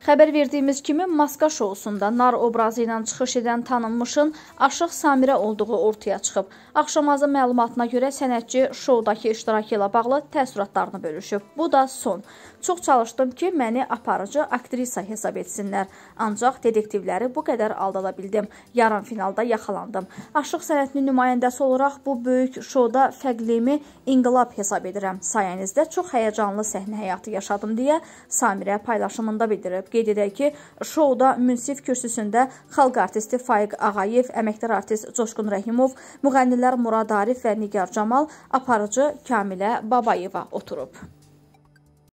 Xəbər verdiyimiz kimi maska şousunda nar obrazı ilə çıxış edən tanınmışın Aşıq Samirə olduğu ortaya çıxıb. Axşamazın məlumatına görə sənətçi şoudakı iştirakı ilə bağlı təəssüratlarını bölüşüb. Bu da son. Çox çalışdım ki, məni aparıcı aktrisa hesab etsinlər. Ancaq detektivləri bu qədər aldada bildim. Yarım finalda yaxalandım. Aşıq sənətinin nümayəndəsi olaraq bu böyük şouda fərqliyimi inqilab hesab edirəm. Sayənizdə çox həyəcanlı səhnə həyatı yaşadım deyə Samirə paylaşımında bildirib qeyd edək ki, şouda münsif kürsüsündə xalq artisti Faiq Ağayev, əməkdar artist Coşqun Rəhimov, müğənnilər Murad Arif və Nigar Camal, aparıcı Kamilə Babayeva oturub.